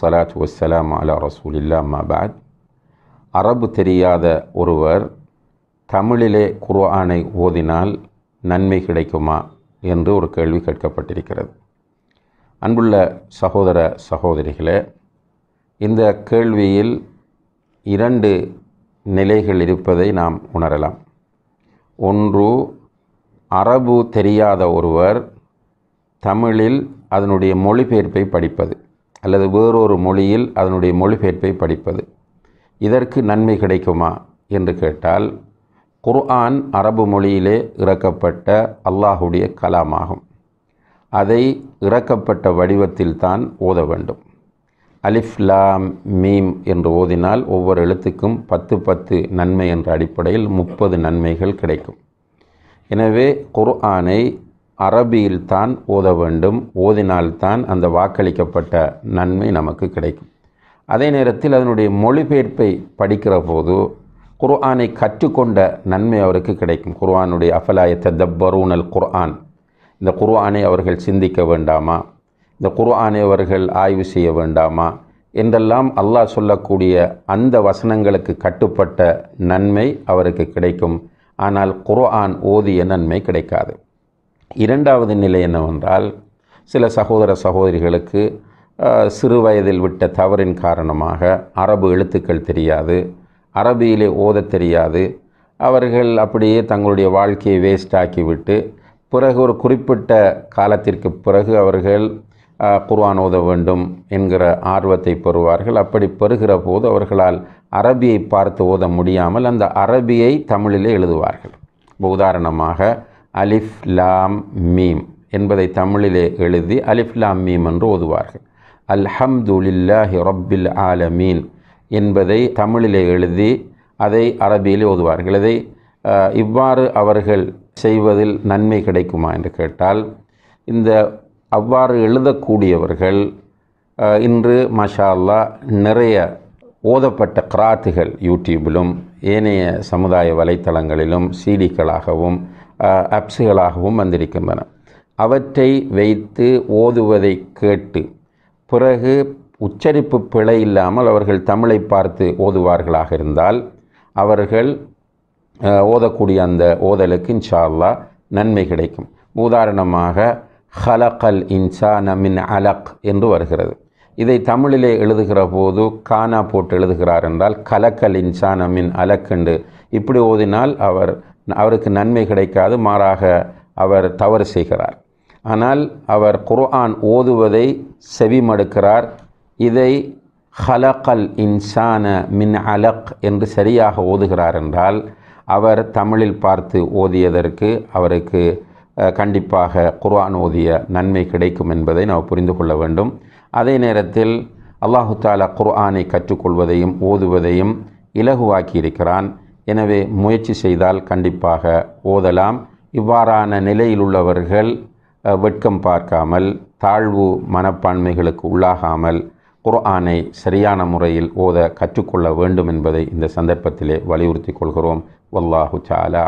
சலாத் வசலாம் அலா ரசூல் இல்லாமா பாத் அரபு தெரியாத ஒருவர் தமிழிலே குர்ஆனை ஓதினால் நன்மை கிடைக்குமா என்று ஒரு கேள்வி கேட்கப்பட்டிருக்கிறது அன்புள்ள சகோதர சகோதரிகளே இந்த கேள்வியில் இரண்டு நிலைகள் இருப்பதை நாம் உணரலாம் ஒன்று அரபு தெரியாத ஒருவர் தமிழில் அதனுடைய மொழிபெயர்ப்பை படிப்பது அல்லது வேறொரு மொழியில் அதனுடைய மொழிபெயர்ப்பை படிப்பது இதற்கு நன்மை கிடைக்குமா என்று கேட்டால் குர்ஆன் அரபு மொழியிலே இறக்கப்பட்ட அல்லாஹுடைய கலாமாகும் அதை இறக்கப்பட்ட வடிவத்தில் தான் ஓத வேண்டும் அலிஃப் லாம் மீம் என்று ஓதினால் ஒவ்வொரு எழுத்துக்கும் பத்து பத்து நன்மை என்ற அடிப்படையில் முப்பது நன்மைகள் கிடைக்கும் எனவே குர்ஆனை அரபியில்தான் ஓத வேண்டும் ஓதினால்தான் அந்த வாக்களிக்கப்பட்ட நன்மை நமக்கு கிடைக்கும் அதே நேரத்தில் அதனுடைய மொழிபெயர்ப்பை படிக்கிற போது குர்ஆனை கற்றுக்கொண்ட நன்மை அவருக்கு கிடைக்கும் குர்ஆனுடைய அஃபலாயத்தை அல் குர்ஆன் இந்த குர்ஆனை அவர்கள் சிந்திக்க வேண்டாமா இந்த குர்ஆனை அவர்கள் ஆய்வு செய்ய வேண்டாமா என்றெல்லாம் அல்லாஹ் சொல்லக்கூடிய அந்த வசனங்களுக்கு கட்டுப்பட்ட நன்மை அவருக்கு கிடைக்கும் ஆனால் குர்ஆன் ஓதிய நன்மை கிடைக்காது இரண்டாவது நிலை என்னவென்றால் சில சகோதர சகோதரிகளுக்கு சிறு வயதில் விட்ட தவறின் காரணமாக அரபு எழுத்துக்கள் தெரியாது அரபியிலே ஓத தெரியாது அவர்கள் அப்படியே தங்களுடைய வாழ்க்கையை வேஸ்ட் ஆக்கிவிட்டு பிறகு ஒரு குறிப்பிட்ட காலத்திற்கு பிறகு அவர்கள் குர்வான் ஓத வேண்டும் என்கிற ஆர்வத்தை பெறுவார்கள் அப்படி பெறுகிற போது அவர்களால் அரபியை பார்த்து ஓத முடியாமல் அந்த அரபியை தமிழிலே எழுதுவார்கள் உதாரணமாக அலிஃப் லாம் மீம் என்பதை தமிழிலே எழுதி அலிஃப் லாம் மீம் என்று ஓதுவார்கள் அல்ஹம்துலில்லாஹி ரப்பில் ஆலமீன் என்பதை தமிழிலே எழுதி அதை அரபியிலே ஓதுவார்கள் அதை இவ்வாறு அவர்கள் செய்வதில் நன்மை கிடைக்குமா என்று கேட்டால் இந்த அவ்வாறு எழுதக்கூடியவர்கள் இன்று மஷா நிறைய ஓதப்பட்ட கிராத்துகள் யூடியூபிலும் ஏனைய சமுதாய வலைத்தளங்களிலும் சீடிக்களாகவும் அப்சுகளாகவும் வந்திருக்கின்றன அவற்றை வைத்து ஓதுவதை கேட்டு பிறகு உச்சரிப்பு பிழை இல்லாமல் அவர்கள் தமிழை பார்த்து ஓதுவார்களாக இருந்தால் அவர்கள் ஓதக்கூடிய அந்த ஓதலுக்கு இன்ஷால்லா நன்மை கிடைக்கும் உதாரணமாக ஹலக்கல் இன்சா மின் அலக் என்று வருகிறது இதை தமிழிலே எழுதுகிற போது கானா போட்டு எழுதுகிறார் என்றால் கலக்கல் இன்சா மின் அலக் என்று இப்படி ஓதினால் அவர் அவருக்கு நன்மை கிடைக்காது மாறாக அவர் தவறு செய்கிறார் ஆனால் அவர் குர்ஆன் ஓதுவதை செவி மடுக்கிறார் இதை ஹலக்கல் இன்சான மின் அலக் என்று சரியாக ஓதுகிறார் என்றால் அவர் தமிழில் பார்த்து ஓதியதற்கு அவருக்கு கண்டிப்பாக குர்ஆன் ஓதிய நன்மை கிடைக்கும் என்பதை நாம் புரிந்து கொள்ள வேண்டும் அதே நேரத்தில் அல்லாஹு தாலா குர்ஆனை கற்றுக்கொள்வதையும் ஓதுவதையும் இலகுவாக்கி இருக்கிறான் எனவே முயற்சி செய்தால் கண்டிப்பாக ஓதலாம் இவ்வாறான நிலையில் உள்ளவர்கள் வெட்கம் பார்க்காமல் தாழ்வு மனப்பான்மைகளுக்கு உள்ளாகாமல் குர்ஆனை சரியான முறையில் ஓத கற்றுக்கொள்ள வேண்டும் என்பதை இந்த சந்தர்ப்பத்திலே வலியுறுத்தி கொள்கிறோம் வல்லாஹு சாலா